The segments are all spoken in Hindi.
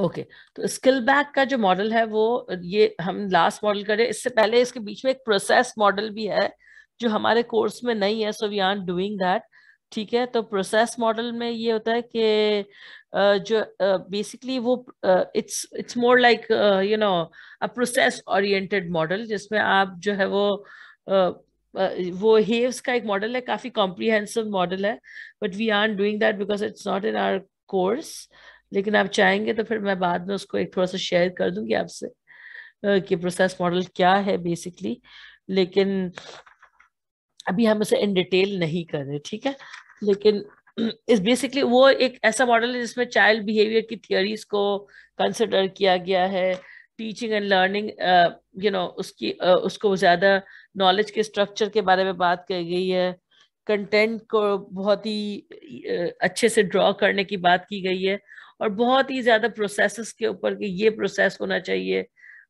Okay okay. तो स्किल बैक का जो मॉडल है वो ये हम लास्ट मॉडल करें इससे पहले इसके बीच में एक प्रोसेस मॉडल भी है जो हमारे कोर्स में नहीं है so we are doing that ठीक है तो प्रोसेस मॉडल में ये होता है कि जो बेसिकली वो it's it's more like you know a process oriented model जिसमें आप जो है वो uh, वो हेव्स का एक मॉडल है काफी कॉम्प्रीहेंसिव मॉडल है but we are doing that because it's not in our course लेकिन आप चाहेंगे तो फिर मैं बाद में उसको एक थोड़ा सा शेयर कर दूंगी आपसे कि प्रोसेस मॉडल क्या है बेसिकली लेकिन अभी हम उसे इन डिटेल नहीं कर रहे ठीक है लेकिन इस बेसिकली वो एक ऐसा मॉडल है जिसमें चाइल्ड बिहेवियर की थियोरीज को कंसिडर किया गया है teaching and learning you know उसकी uh, उसको ज़्यादा नॉलेज के स्ट्रक्चर के बारे में बात की गई है कंटेंट को बहुत ही uh, अच्छे से ड्रॉ करने की बात की गई है और बहुत ही ज़्यादा प्रोसेस के ऊपर कि ये प्रोसेस होना चाहिए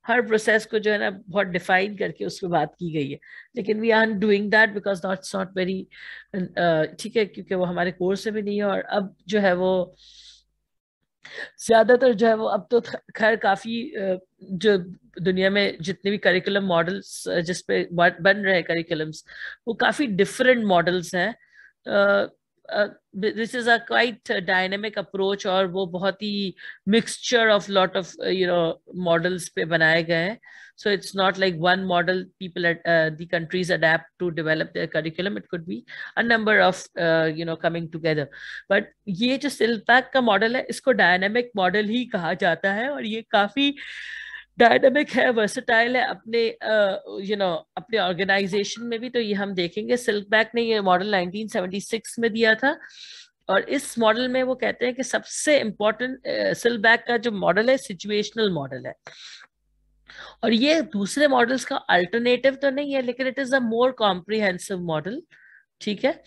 हर प्रोसेस को जो है ना बहुत डिफाइन करके उस पर बात की गई है लेकिन we are doing that because not not very ठीक है क्योंकि वो हमारे कोर्स में भी नहीं है और अब जो है वो ज्यादातर जो है वो अब तो खैर काफी जो दुनिया में जितने भी करिकुलम मॉडल्स जिसपे बन रहे करिकुलम्स वो काफी डिफरेंट मॉडल्स हैं this is a quite dynamic approach और वो बहुत ही mixture of lot of you know models पे बनाए गए हैं so it's not like one model people the countries adapt to develop their curriculum it could be a number of you know coming together but ये जो सिल्पैक का मॉडल है इसको डायनेमिक मॉडल ही कहा जाता है और ये काफी डायनेमिक है वर्सेटाइल है अपने यू नो अपने ऑर्गेनाइजेशन में भी तो ये हम देखेंगे सिल्क बैक ने ये मॉडल 1976 में दिया था और इस मॉडल में वो कहते हैं कि सबसे इम्पोर्टेंट सिल्क बैक का जो मॉडल है सिचुएशनल मॉडल है और ये दूसरे मॉडल्स का अल्टरनेटिव तो नहीं है लेकिन it is a more comprehensive model ठीक है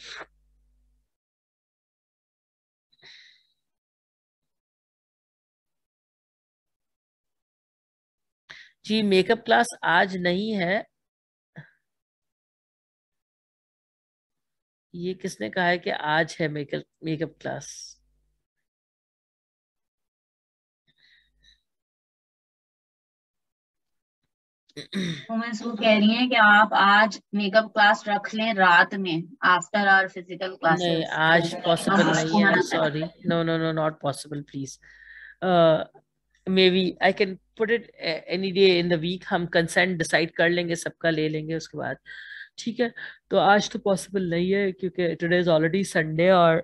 जी मेकअप क्लास आज नहीं है ये किसने कहा है कि आज है मेकअप मेकअप क्लास वो कह रही हैं कि आप आज मेकअप क्लास रख लें रात में आफ्टर आवर फिजिकल क्लास नहीं आज तो पॉसिबल नहीं है sorry no no no not possible please maybe I can put it any day in the week हम consent decide कर लेंगे सबका ले लेंगे उसके बाद ठीक है तो आज तो पॉसिबल नहीं है क्योंकि टुडे इज ऑलरेडी संडे और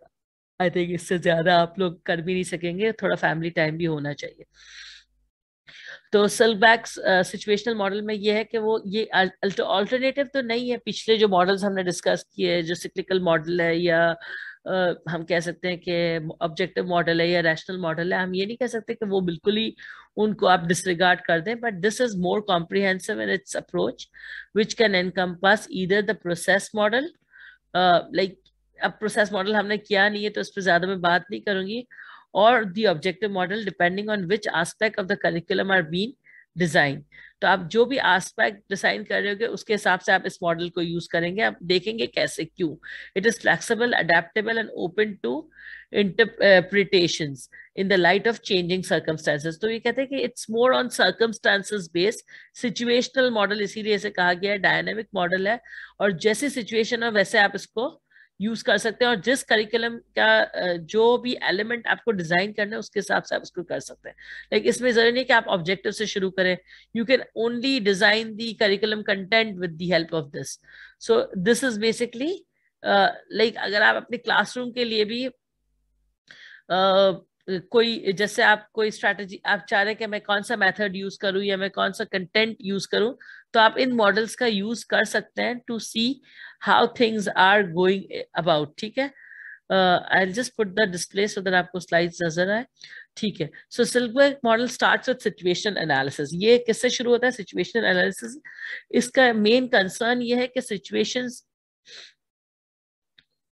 आई थिंक इससे ज़्यादा आप लोग कर भी नहीं सकेंगे थोड़ा फैमिली टाइम भी होना चाहिए तो सेल सिचुएशनल मॉडल में ये है कि वो ये अल्टरनेटिव तो नहीं है पिछले जो मॉडल्स हमने डिस्कस किए जो सिक्लिकल मॉडल है या हम कह सकते हैं कि ऑब्जेक्टिव मॉडल है या रैशनल मॉडल है हम ये नहीं कह सकते कि वो बिल्कुल ही उनको आप डिसरिगार्ड कर दें but this is more comprehensive in its approach which can pass either the process model like अब प्रोसेस मॉडल हमने किया नहीं है तो उस पर ज्यादा मैं बात नहीं करूंगी और the objective model depending on which aspect of the curriculum are been design तो आप जो भी आस्पेक्ट डिजाइन हो उसके हिसाब से आप इस मॉडल को यूज करेंगे आप देखेंगे कैसे क्यों it is flexible adaptable and open to interpretation in the light of changing circumstances तो ये कहते हैं कि it's more on circumstances based situational model इसीलिए कहा गया है डायनेमिक मॉडल है और जैसी सिचुएशन है वैसे आप इसको यूज कर सकते हैं और जिस करिकुलम का जो भी एलिमेंट आपको डिजाइन करना है उसके हिसाब से आप उसको कर सकते हैं लाइक इसमें जरूरी नहीं कि आप ऑब्जेक्टिव से शुरू करें you can only design the curriculum content with the help of this so this is basically like अगर आप अपने क्लासरूम के लिए भी uh, कोई जैसे आप कोई स्ट्रैटेजी आप चाह रहे कि मैं कौन सा मेथड यूज करूं या मैं कौन सा कंटेंट यूज करूं तो आप इन मॉडल्स का यूज कर सकते हैं to see how things are going about ठीक है I just put the display so that आपको स्लाइड्स नजर आए ठीक है so Skilbeck model starts with situation analysis ये किससे शुरू होता है सिचुएशन एनालिसिस इसका मेन कंसर्न ये है कि सिचुएशंस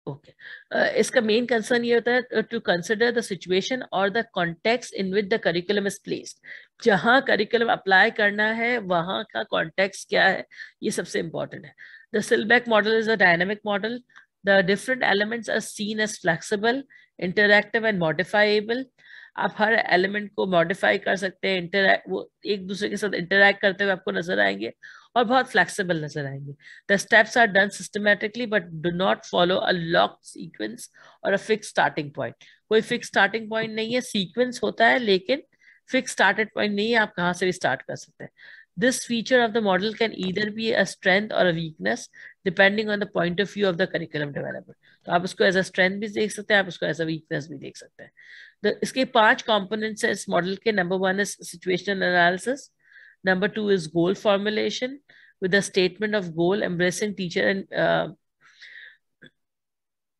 ओके okay. Uh, इसका मेन कंसर्न ये होता है टू कंसिडर द सिचुएशन और the context in with the curriculum is placed जहाँ करिकुलम अप्लाई करना है वहां का कॉन्टेक्स क्या है ये सबसे इम्पोर्टेंट है the Skilbeck model is a dynamic model the different elements are seen as flexible interactive and modifiable आप हर एलिमेंट को मॉडिफाई कर सकते हैं इंटरक्ट वो एक दूसरे के साथ इंटरैक्ट करते हुए आपको नजर आएंगे और बहुत फ्लेक्सिबल नजर आएंगे the steps are done systematically but do not follow a lock sequence or a fix starting point कोई फिक्स स्टार्टिंग पॉइंट नहीं है सीक्वेंस होता है लेकिन फिक्स स्टार्टेड पॉइंट नहीं है आप कहाँ से भी स्टार्ट कर सकते हैं this feature of the model can either be a strength or a weakness depending on the point of view of the curriculum developer तो आप उसको एज अ स्ट्रेंथ भी देख सकते हैं आप उसको एज अ वीकनेस भी देख सकते हैं इसके पांच कॉम्पोनेंट्स है इस मॉडल के number one is situational analysis Number 2 is goal formulation with a statement of goal, embracing teacher and uh,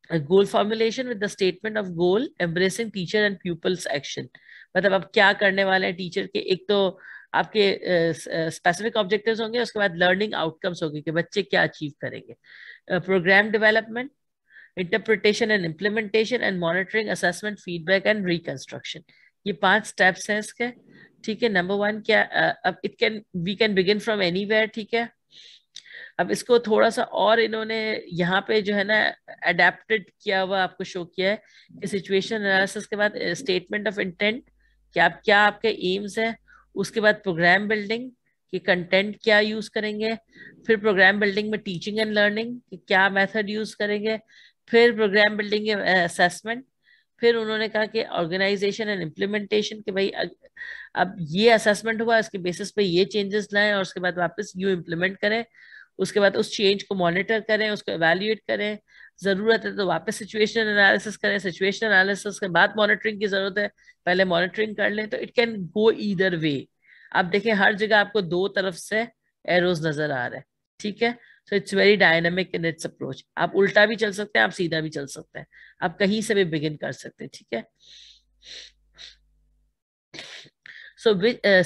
a goal formulation with the statement of goal embracing teacher and pupils action मतलब आप क्या करने वाले हैं टीचर के एक तो आपके स्पेसिफिक uh, ऑब्जेक्टिव्स होंगे उसके बाद लर्निंग आउटकम्स होंगे कि बच्चे क्या अचीव करेंगे program development interpretation and implementation and monitoring assessment feedback and reconstruction ये पांच स्टेप्स हैं इसके ठीक है नंबर वन क्या अब it can we can begin from any ठीक है अब इसको थोड़ा सा और इन्होंने यहाँ पे जो है ना अडेप्टेड किया हुआ आपको शो किया है कि सिचुएशन एनालिसिस के बाद स्टेटमेंट ऑफ इंटेंट कि आप क्या आपके एम्स है उसके बाद प्रोग्राम बिल्डिंग कि कंटेंट क्या यूज करेंगे फिर प्रोग्राम बिल्डिंग में टीचिंग एंड लर्निंग कि क्या मेथड यूज करेंगे फिर प्रोग्राम बिल्डिंग असेसमेंट फिर उन्होंने कहा कि ऑर्गेनाइजेशन एंड इम्प्लीमेंटेशन के भाई अब ये असेसमेंट हुआ इसके बेसिस पे ये चेंजेस लाएं और उसके बाद वापस यू इम्प्लीमेंट करें उसके बाद उस चेंज को मॉनिटर करें उसको एवेल्यूएट करें जरूरत है तो वापस सिचुएशन एनालिसिस करें सिचुएशन एनालिसिस के बाद मॉनिटरिंग की जरूरत है पहले मॉनिटरिंग कर लें तो it can go either way आप देखें हर जगह आपको दो तरफ से एरोज नजर आ रहा है ठीक है so it's very dynamic in its approach आप उल्टा भी चल सकते हैं आप सीधा भी चल सकते हैं आप कहीं से भी बिगिन कर सकते हैं ठीक है सो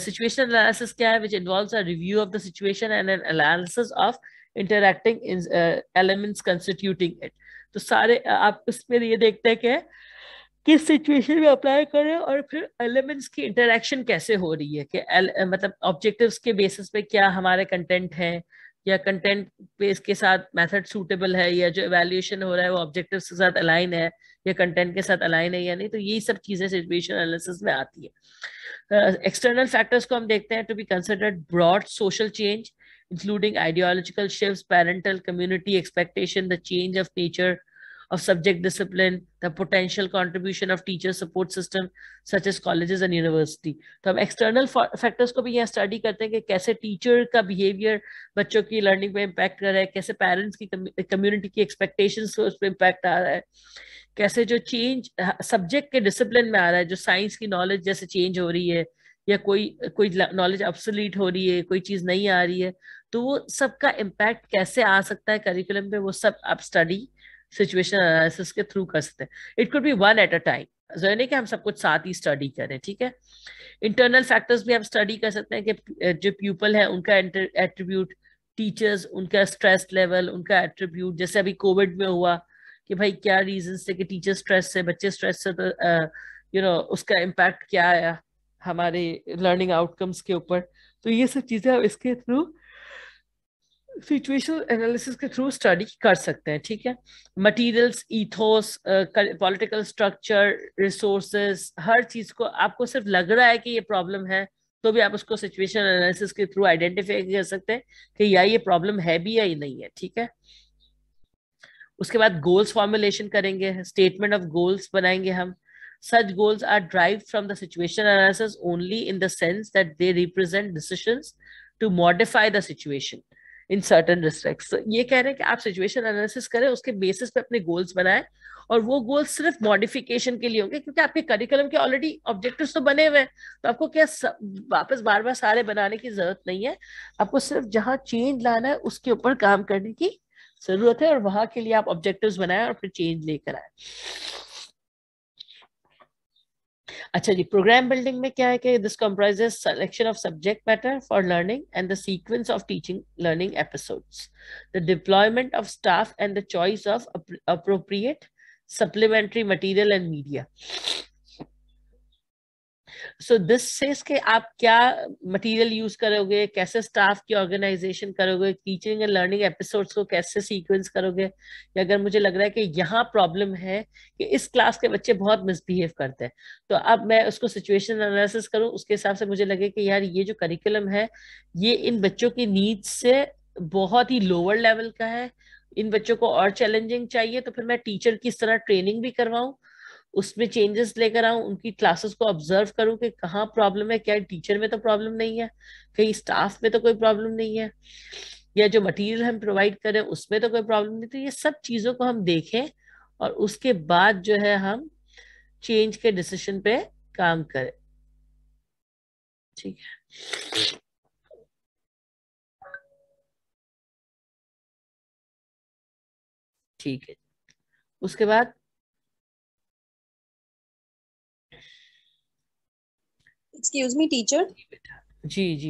सिचुएशन एनालिसिस क्या है which involve a review of the situation and an analysis of interacting interacting constituting it uh, तो सारे आप इसमें ये देखते हैं कि किस सिचुएशन में अप्लाई करें और फिर एलिमेंट्स की इंटरेक्शन कैसे हो रही है कि मतलब ऑब्जेक्टिव्स के बेसिस पे क्या हमारे कंटेंट हैं या कंटेंट पेज के साथ मेथड सूटेबल है या जो एवेल्यूशन हो रहा है वो ऑब्जेक्टिव के साथ अलाइन है या कंटेंट के साथ अलाइन है या नहीं तो यही सब चीजें सिचुएशन एनालिसिस में आती है एक्सटर्नल uh, फैक्टर्स को हम देखते हैं to be considered broad social change including ideological shift parental community expectation the change of nature of subject discipline, the potential contribution of teacher support system such as colleges and university. to हम external factors ko bhi yahan study karte hain ki kaise teacher ka behavior बच्चों ki learning pe impact kar raha hai kaise parents ki community ki expectations को us pe impact aa raha hai कैसे जो change subject के discipline में आ रहा है जो science की knowledge जैसे change हो रही है या कोई कोई नॉलेज अपसोलीट हो रही है कोई चीज़ नहीं आ रही है तो वो सबका इम्पैक्ट कैसे आ सकता है करिकुलम पे वो सब आप स्टडी सिचुएशन एनालिसिस के थ्रू कर सकते हैं it could be one at a time जरूरी कि हम सब कुछ साथ ही स्टडी करें ठीक है इंटरनल फैक्टर्स भी हम स्टडी कर सकते हैं कि जो पीपल है उनका एट्रीब्यूट टीचर्स उनका स्ट्रेस लेवल उनका एट्रीब्यूट जैसे अभी कोविड में हुआ कि भाई क्या रीजन थे कि टीचर स्ट्रेस से बच्चे स्ट्रेस से तो यू नो उसका इम्पैक्ट क्या आया हमारे लर्निंग आउटकम्स के ऊपर तो ये सब चीज़ें हम इसके थ्रू सिचुएशनल एनालिसिस के थ्रू स्टडी कर सकते हैं ठीक है materials ethos political structure resources हर चीज को आपको सिर्फ लग रहा है कि ये प्रॉब्लम है तो भी आप उसको सिचुएशन एनालिसिस के थ्रू आइडेंटिफाई कर सकते हैं कि या ये प्रॉब्लम है भी या ये नहीं है ठीक है उसके बाद गोल्स फॉर्मुलेशन करेंगे स्टेटमेंट ऑफ गोल्स बनाएंगे हम such goals are drive from the situation analysis only in the sense that they represent decisions to modify the situation in certain respect ये कह रहे हैं कि आप सिचुएशन एनालिसिस करें उसके बेसिस पे अपने गोल्स बनाएं और वो गोल सिर्फ मॉडिफिकेशन के लिए होंगे क्योंकि आपके करिकुलम के ऑलरेडी ऑब्जेक्टिव तो बने हुए हैं तो आपको क्या वापस बार बार सारे बनाने की जरूरत नहीं है आपको सिर्फ जहां चेंज लाना है उसके ऊपर काम करने की जरूरत है और वहां के लिए आप ऑब्जेक्टिव बनाए और फिर चेंज लेकर आए अच्छा जी प्रोग्राम बिल्डिंग में क्या है कि this comprises selection of subject matter for learning and the sequence of teaching learning episodes the deployment of staff and the choice of appropriate supplementary material and media so this says के आप क्या मटेरियल यूज करोगे कैसे स्टाफ की ऑर्गेनाइजेशन करोगे टीचिंग एंड लर्निंग एपिसोड्स को कैसे सीक्वेंस करोगे या अगर मुझे लग रहा है कि यहाँ प्रॉब्लम है कि इस क्लास के बच्चे बहुत मिसबिहेव करते हैं तो अब मैं उसको सिचुएशन एनालिसिस करूँ उसके हिसाब से मुझे लगे कि यार ये जो करिकुलम है ये इन बच्चों की नीड्स से बहुत ही लोअर लेवल का है इन बच्चों को और चैलेंजिंग चाहिए तो फिर मैं टीचर की इस तरह ट्रेनिंग भी करवाऊँ उसमें चेंजेस लेकर आऊं उनकी क्लासेस को ऑब्जर्व करूं कि कहाँ प्रॉब्लम है क्या टीचर में तो प्रॉब्लम नहीं है कहीं स्टाफ में तो कोई प्रॉब्लम नहीं है या जो मटेरियल हम प्रोवाइड करें उसमें तो कोई प्रॉब्लम नहीं तो ये सब चीज़ों को हम देखें और उसके बाद जो है हम चेंज के डिसीशन पे काम करें ठीक है ठीक है उसके बाद excuse me teacher ji ji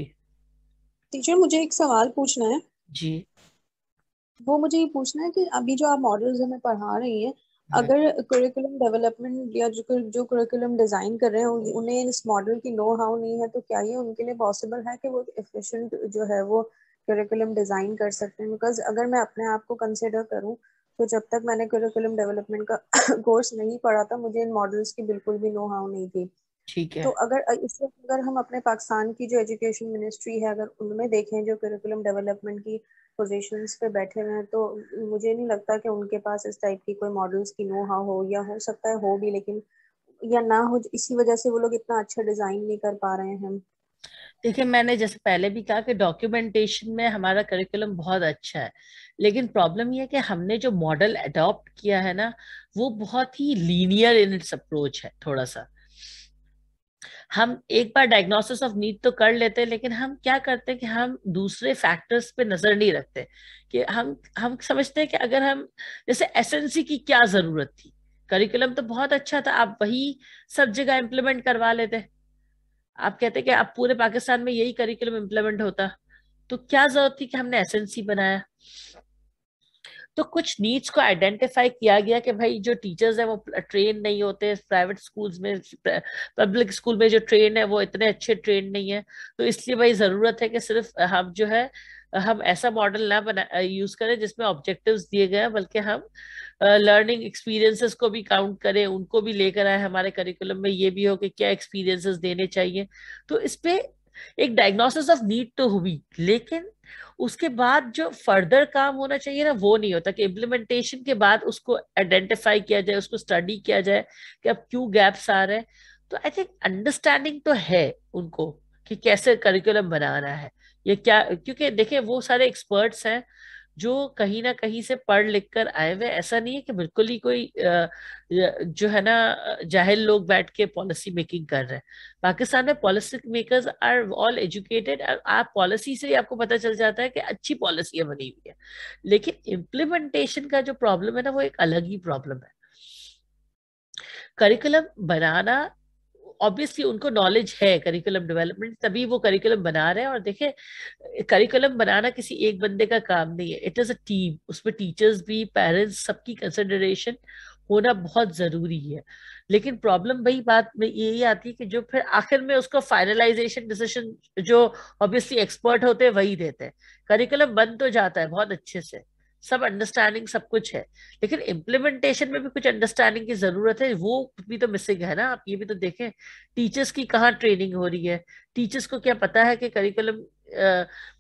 teacher मुझे एक सवाल पूछना है जी वो मुझे ये पूछना है कि अभी जो आप मॉडल्स हमें पढ़ा रही हैं हाँ। अगर करिकुलम डेवलपमेंट या जो जो करिकुलम डिजाइन कर रहे हैं उन्हें इस मॉडल की नो हाउ नहीं है तो क्या ये उनके लिए पॉसिबल है कि वो एफिशिएंट जो है वो करिकुलम डिजाइन कर सकते हैं बिकॉज अगर मैं अपने आप को कंसिडर करूँ तो जब तक मैंने करिकुलम डेवलपमेंट का कोर्स नहीं पढ़ा था मुझे इन मॉडल्स की बिल्कुल भी नो हाउ नहीं थी ठीक है तो अगर इस वक्त अगर हम अपने पाकिस्तान की जो एजुकेशन मिनिस्ट्री है अगर उनमें देखें जो करिकुलम डेवलपमेंट की पोजीशंस पे बैठे हुए हैं तो मुझे नहीं लगता कि उनके पास इस टाइप की कोई मॉडल्स की नो हाउ हो या हो सकता है हो भी लेकिन या ना हो इसी वजह से वो लोग इतना अच्छा डिजाइन नहीं कर पा रहे हैं देखिए मैंने जैसे पहले भी कहा कि डॉक्यूमेंटेशन में हमारा करिकुलम बहुत अच्छा है लेकिन प्रॉब्लम यह है कि हमने जो मॉडल अडॉप्ट किया है ना वो बहुत ही लीनियर इन इट्स अप्रोच है थोड़ा सा हम एक बार डायग्नोसिस ऑफ नीड तो कर लेते हैं लेकिन हम क्या करते हैं कि हम दूसरे फैक्टर्स पे नजर नहीं रखते कि हम हम समझते हैं कि अगर हम जैसे एसएनसी की क्या जरूरत थी करिकुलम तो बहुत अच्छा था आप वही सब जगह इम्प्लीमेंट करवा लेते आप कहते कि आप पूरे पाकिस्तान में यही करिकुलम इम्प्लीमेंट होता तो क्या जरूरत थी कि हमने एसएनसी बनाया तो कुछ नीड्स को आइडेंटिफाई किया गया कि भाई जो टीचर्स हैं वो ट्रेन नहीं होते प्राइवेट स्कूल्स में पब्लिक स्कूल में जो ट्रेन है वो इतने अच्छे ट्रेन नहीं है तो इसलिए भाई ज़रूरत है कि सिर्फ हम जो है हम ऐसा मॉडल ना बना यूज़ करें जिसमें ऑब्जेक्टिव्स दिए गए बल्कि हम लर्निंग एक्सपीरियंसेस को भी काउंट करें उनको भी लेकर आए हमारे करिकुलम में ये भी हो कि क्या एक्सपीरियंसेस देने चाहिए तो इस पे एक डायग्नोसिस ऑफ नीड तो हुई लेकिन उसके बाद जो फर्दर काम होना चाहिए ना वो नहीं होता कि इम्प्लीमेंटेशन के बाद उसको आइडेंटिफाई किया जाए उसको स्टडी किया जाए कि अब क्यों गैप्स आ रहे हैं तो आई थिंक अंडरस्टैंडिंग तो है उनको कि कैसे करिकुलम बनाना है ये क्या क्योंकि देखिए वो सारे एक्सपर्ट्स हैं जो कहीं ना कहीं से पढ़ लिख कर आए हुए ऐसा नहीं है कि बिल्कुल ही कोई जो है ना जाहिल लोग बैठ के पॉलिसी मेकिंग कर रहे हैं पाकिस्तान में policy makers are all educated आप पॉलिसी से ही आपको पता चल जाता है कि अच्छी पॉलिसियां बनी हुई है लेकिन इम्प्लीमेंटेशन का जो प्रॉब्लम है ना वो एक अलग ही प्रॉब्लम है करिकुलम बनाना ऑब्वियसली उनको नॉलेज है करिकुलम डेवलपमेंट तभी वो करिकुलम बना रहे हैं और देखें करिकुलम बनाना किसी एक बंदे का काम नहीं है इट इज़ अ टीम उसमें टीचर्स भी पेरेंट्स सबकी कंसिडरेशन होना बहुत ज़रूरी है लेकिन प्रॉब्लम वही बात में यही आती है कि जो फिर आखिर में उसको फाइनलाइजेशन डिसीजन जो ऑब्वियसली एक्सपर्ट होते हैं वही देते हैं करिकुलम बन तो जाता है बहुत अच्छे से सब अंडरस्टैंडिंग सब कुछ है लेकिन इम्प्लीमेंटेशन में भी कुछ अंडरस्टैंडिंग की जरूरत है वो भी तो मिसिंग है ना आप ये भी तो देखें टीचर्स की कहाँ ट्रेनिंग हो रही है टीचर्स को क्या पता है कि करिकुलम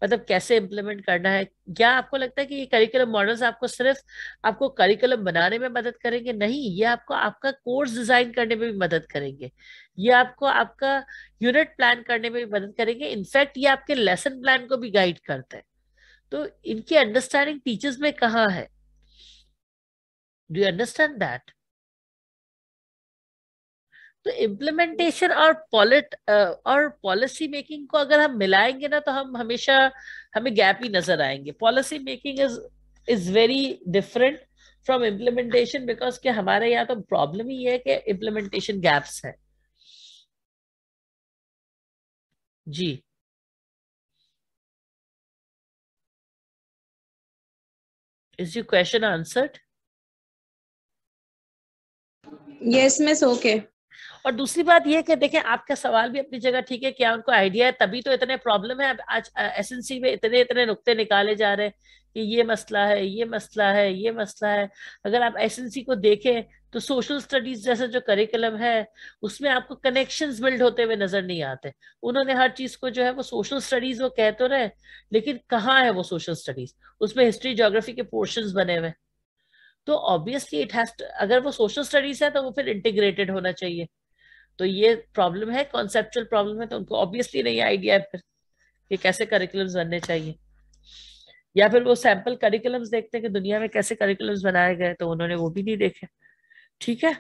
मतलब कैसे इम्प्लीमेंट करना है क्या आपको लगता है कि ये करिकुलम मॉडल्स आपको सिर्फ आपको करिकुलम बनाने में मदद करेंगे नहीं ये आपको आपका कोर्स डिजाइन करने में भी मदद करेंगे ये आपको आपका यूनिट प्लान करने में भी मदद करेंगे इनफैक्ट ये आपके लेसन प्लान को भी गाइड करते हैं तो इनकी अंडरस्टैंडिंग टीचर्स में कहा है डू यू अंडरस्टैंड दैट तो इम्प्लीमेंटेशन और पॉलिट uh, और पॉलिसी मेकिंग को अगर हम मिलाएंगे ना तो हम हमेशा हमें गैप ही नजर आएंगे policy making is is very different from implementation because के हमारे यहाँ तो प्रॉब्लम ही है कि इम्प्लीमेंटेशन गैप्स है जी Is your question answered? Yes, Miss. Okay. और दूसरी बात यह कि देखें आपका सवाल भी अपनी जगह ठीक है क्या उनको आइडिया है तभी तो इतने प्रॉब्लम है आज एस एन सी में इतने इतने नुकते निकाले जा रहे हैं कि ये मसला है ये मसला है ये मसला है अगर आप एस एन सी को देखें तो सोशल स्टडीज जैसा जो करिकुलम है उसमें आपको कनेक्शन बिल्ड होते हुए नजर नहीं आते उन्होंने हर चीज को जो है वो सोशल स्टडीज वो कह तो रहे लेकिन कहाँ है वो सोशल स्टडीज उसमें हिस्ट्री जोग्राफी के पोर्शन बने हुए तो ऑब्वियसली इट हैज अगर वो सोशल स्टडीज है तो वो फिर इंटीग्रेटेड होना चाहिए तो ये प्रॉब्लम है कॉन्सेप्चुअल प्रॉब्लम है तो उनको ऑब्वियसली नहीं आइडिया है फिर कि कैसे करिकुलम्स बनने चाहिए या फिर वो सैंपल करिकुलम्स देखते हैं कि दुनिया में कैसे करिकुलम्स बनाए गए तो उन्होंने वो भी नहीं देखे ठीक है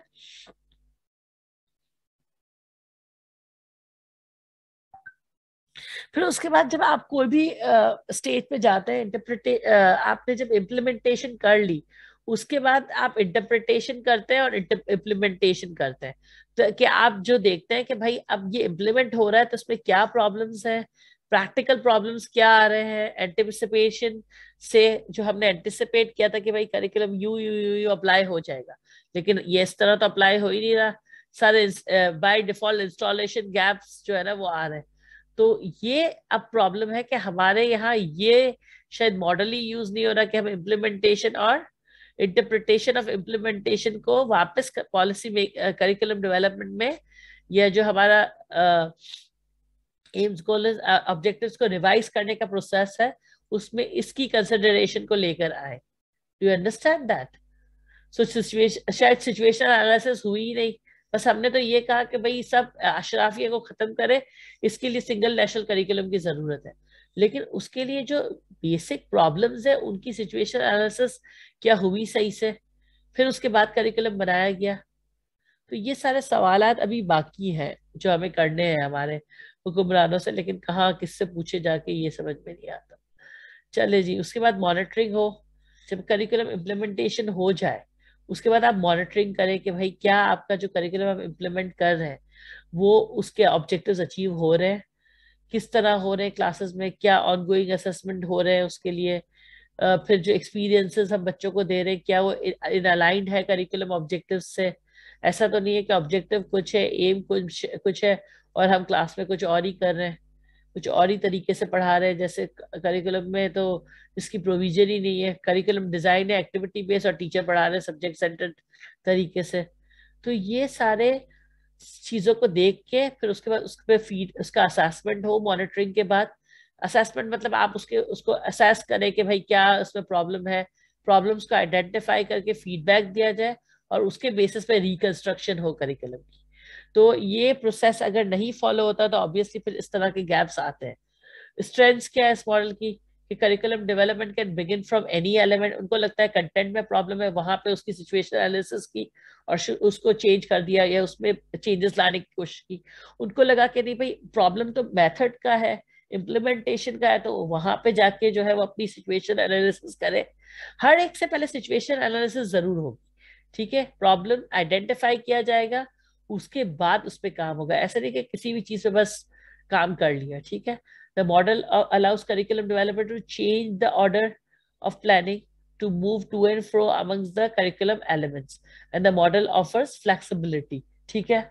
फिर उसके बाद जब आप कोई भी स्टेज पे जाते हैं इंटरप्रिटे आपने जब इम्प्लीमेंटेशन कर ली उसके बाद आप इंटरप्रिटेशन करते हैं और इम्प्लीमेंटेशन करते हैं तो कि आप जो देखते हैं कि भाई अब ये इम्प्लीमेंट हो रहा है तो उसमें क्या प्रॉब्लम्स हैं प्रैक्टिकल प्रॉब्लम्स क्या आ रहे हैं एंटिसिपेशन से जो हमने एंटिसिपेट किया था कि भाई curriculum you you you you apply हो जाएगा लेकिन ये इस तरह तो अप्लाई हो ही नहीं रहा सारे बाय डिफॉल्ट इंस्टॉलेशन गैप्स जो है ना वो आ रहे हैं तो ये अब प्रॉब्लम है कि हमारे यहाँ ये शायद मॉडल ही यूज नहीं हो रहा कि हम इम्प्लीमेंटेशन और इंटरप्रिटेशन ऑफ इम्प्लीमेंटेशन को वापस पॉलिसी में करिकुलम डेवलपमेंट में यह जो हमारा एम्स गोल ऑब्जेक्टिव्स को रिवाइज करने का प्रोसेस है उसमें इसकी कंसिडरेशन को लेकर आए डू अंडरस्टैंड दैट सो शायद सिचुएशन एनालिसिस हुई ही नहीं बस हमने तो ये कहा कि भाई सब अशराफिया को खत्म करें इसके लिए सिंगल नेशनल करिकुलम की जरूरत है लेकिन उसके लिए जो बेसिक प्रॉब्लम्स है उनकी सिचुएशन एनालिसिस क्या हुई सही से फिर उसके बाद करिकुलम बनाया गया तो ये सारे सवाल अभी बाकी हैं जो हमें करने हैं हमारे हुक्मरानों से लेकिन कहाँ किससे पूछे जाके ये समझ में नहीं आता चले जी उसके बाद मॉनिटरिंग हो जब करिकुलम इम्प्लीमेंटेशन हो जाए उसके बाद आप मॉनिटरिंग करें कि भाई क्या आपका जो करिकुलम हम इम्प्लीमेंट कर रहे हैं वो उसके ऑब्जेक्टिव्स अचीव हो रहे हैं किस तरह हो रहे हैं क्लासेस में क्या ऑनगोइंग असेसमेंट हो रहे हैं उसके लिए फिर जो एक्सपीरियंसेस हम बच्चों को दे रहे हैं क्या वो इन अलाइंड है करिकुलम ऑब्जेक्टिव से ऐसा तो नहीं है कि ऑब्जेक्टिव कुछ है एम कुछ कुछ है और हम क्लास में कुछ और ही कर रहे हैं कुछ और ही तरीके से पढ़ा रहे हैं जैसे करिकुलम में तो इसकी प्रोविजन ही नहीं है करिकुलम डिजाइन है एक्टिविटी बेस्ड और टीचर पढ़ा रहे हैं सब्जेक्ट सेंटर्ड तरीके से तो ये सारे चीज़ों को देख के फिर उसके बाद उस पर फीड उसका असेसमेंट हो मॉनिटरिंग के बाद असेसमेंट मतलब आप उसके उसको असेस करें कि भाई क्या उसमें प्रॉब्लम है प्रॉब्लम्स को आइडेंटिफाई करके फीडबैक दिया जाए और उसके बेसिस पे रिकंस्ट्रक्शन हो करिकुलम की तो ये प्रोसेस अगर नहीं फॉलो होता तो ऑब्वियसली फिर इस तरह के गैप्स आते हैं स्ट्रेंथ्स क्या है इस मॉडल की कि curriculum development can begin from any element उनको लगता है कंटेंट में प्रॉब्लम है वहां पे उसकी सिचुएशन एनालिसिस की और उसको चेंज कर दिया या उसमें चेंजेस लाने की कोशिश की उनको लगा कि नहीं भाई प्रॉब्लम तो मेथड का है इम्प्लीमेंटेशन का है तो वहां पे जाके जो है वो अपनी सिचुएशन एनालिसिस करें हर एक से पहले सिचुएशन एनालिसिस जरूर होगी ठीक है प्रॉब्लम आइडेंटिफाई किया जाएगा उसके बाद उस पर काम होगा ऐसा नहीं कि किसी भी चीज पे बस काम कर लिया ठीक है The model uh, allows curriculum developer to change the order of planning to move to and fro amongst the curriculum elements. And the model offers flexibility. theek hai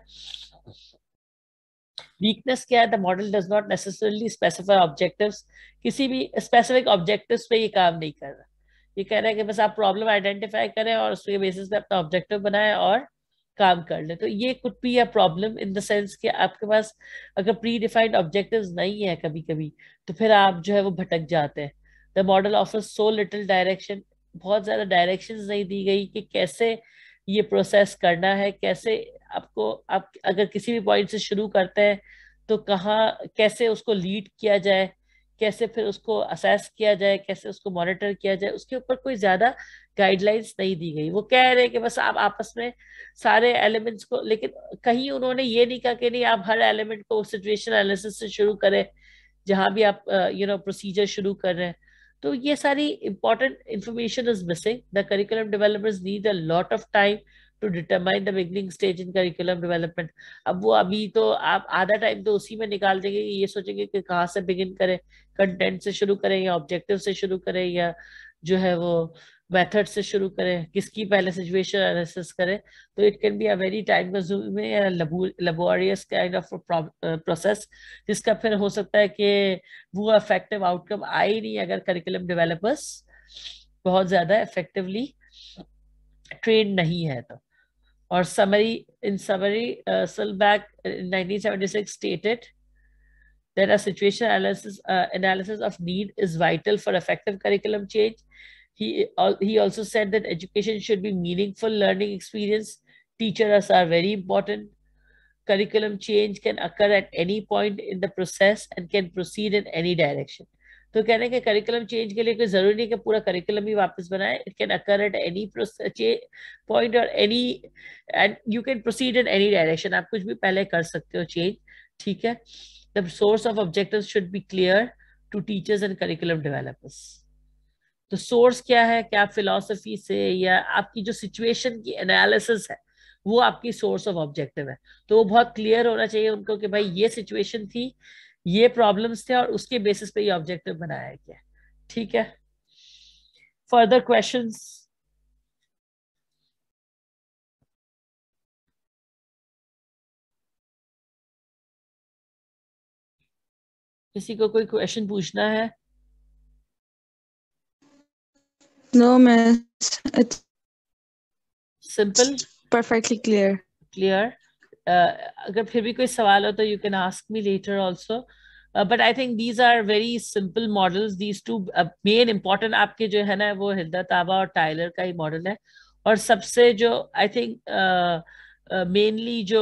weakness kya है the model does not necessarily specify objectives किसी भी स्पेसिफिक ऑब्जेक्टिव्स पे ये काम नहीं कर रहा ये कह रहा है कि बस आप प्रॉब्लम आइडेंटिफाई करें और उसके बेसिस पे अपना ऑब्जेक्टिव बनाएं और काम कर ले तो ये कुछ भी या प्रॉब्लम इन द सेंस कि आपके पास अगर प्री डिफाइंड ऑब्जेक्टिव नहीं है कभी कभी तो फिर आप जो है वो भटक जाते हैं the model offer so little direction बहुत ज़्यादा डायरेक्शन नहीं दी गई कि कैसे ये प्रोसेस करना है कैसे आपको आप अगर किसी भी पॉइंट से शुरू करते हैं तो कहाँ कैसे उसको लीड किया जाए कैसे फिर उसको असेस किया जाए कैसे उसको मॉनिटर किया जाए उसके ऊपर कोई ज़्यादा गाइडलाइंस नहीं दी गई वो कह रहे हैं कि बस आप आपस में सारे एलिमेंट्स को लेकिन कहीं उन्होंने ये नहीं कहा कि नहीं आप हर एलिमेंट को सिचुएशन एनालिसिस से शुरू करें जहां भी आप यू नो प्रोसीजर शुरू कर रहे हैं तो ये सारी important information is missing the curriculum developers need a lot of time to determine the beginning stage in curriculum development अब वो अभी तो आप आधा टाइम तो उसी में निकाल देंगे कि ये सोचेंगे कि कहाँ से बिगिन करें कंटेंट से शुरू करें या ऑब्जेक्टिव से शुरू करें या जो है वो मेथड से शुरू करें किसकी पहले सिचुएशन एनालिसिस करें तो it can be a very time consuming laborious kind of process जिसका फिर हो सकता है कि वो अफेक्टिव आउटकम आए नहीं अगर करिकुलम डेवलपर्स बहुत ज़्यादा इफेक्टिवली ट्रेन नहीं है तो or summary in summary, uh, in 1976 stated that a situation analysis uh, analysis of need is vital for effective curriculum change. He he also said that education should be meaningful learning experience. Teachers are very important. Curriculum change can occur at any point in the process and can proceed in any direction. तो कह रहे हैं कि करिकुलम चेंज के लिए कोई जरूरी नहीं कि पूरा करिकुलम ही वापस बनाए it can occur at any point और any end you can proceed in any direction आप कुछ भी पहले कर सकते हो चेंज ठीक है the source of objective should be clear to teachers and curriculum developers तो सोर्स क्या है क्या फिलोसफी से या आपकी जो सिचुएशन की एनालिसिस है वो आपकी सोर्स ऑफ ऑब्जेक्टिव है तो वो बहुत क्लियर होना चाहिए उनको कि भाई ये सिचुएशन थी ये प्रॉब्लम्स थे और उसके बेसिस पे ये ऑब्जेक्टिव बनाया गया ठीक है फर्दर क्वेश्चंस किसी को कोई क्वेश्चन पूछना है no miss simple perfectly clear clear अगर फिर भी कोई सवाल हो तो you can ask me later also but I think these are very simple models these two main important आपके जो है ना वो हिंदा ताबा और टाइलर का ही मॉडल है और सबसे जो आई थिंक मेनली जो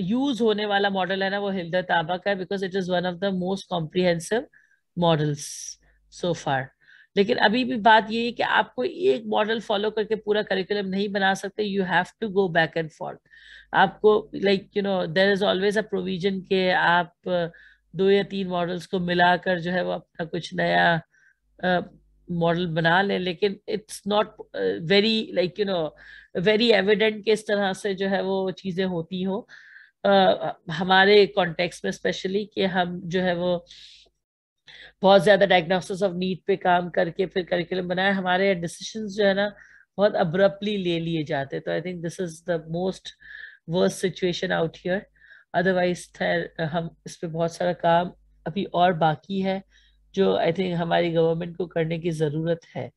यूज होने वाला मॉडल है ना वो हिंदा ताबा का है because it is one of the most comprehensive models so far लेकिन अभी भी बात ये है कि आपको एक मॉडल फॉलो करके पूरा करिकुलम नहीं बना सकते you have to go back and forth आपको like you know there is always a provision के आप दो या तीन मॉडल्स को मिलाकर जो है वो अपना कुछ नया मॉडल uh, बना लें लेकिन it's not very like you know very evident के इस तरह से जो है वो चीज़ें होती हो uh, हमारे कॉन्टेक्स्ट में स्पेशली कि हम जो है वो बहुत ज़्यादा डायग्नोसिस ऑफ नीट पे काम करके फिर करिकुलम बनाया हमारे डिसीशन जो है ना बहुत अब्रप्टली ले लिए जाते तो I think this is the most worse situation out here otherwise हम इस पर बहुत सारा काम अभी और बाकी है जो आई थिंक हमारी गवर्नमेंट को करने की ज़रूरत है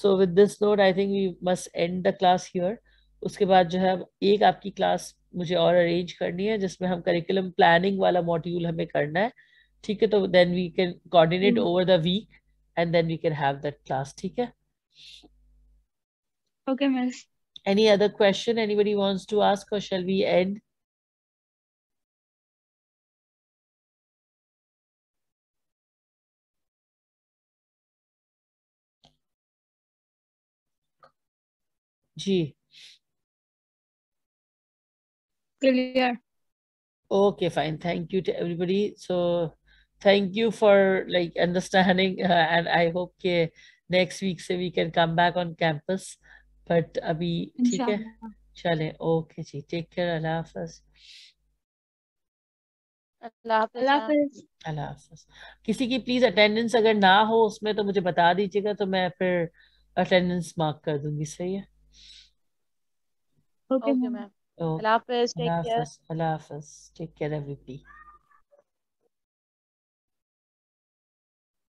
so with this note I think we must end the class here उसके बाद जो है एक आपकी क्लास मुझे और अरेंज करनी है जिसमें हम करिकुलम प्लानिंग वाला मॉड्यूल हमें करना है ठीक है तो then we can coordinate over the weekend then we can have that class ठीक है okay miss any other question anybody wants to ask or shall we end G. Clear. Okay, fine. Thank you to everybody. So thank you for like understanding uh, and i hope ke next week se we can come back on campus but abhi theek hai chale okay ji take care allah hafiz किसी की प्लीज अटेंडेंस अगर ना हो उसमें तो मुझे बता दीजिएगा तो मैं फिर अटेंडेंस मार्क कर दूंगी सही है ओके मैम अल्लाह हाफिज अल्लाह हाफिज टेक केयर एवरीबॉडी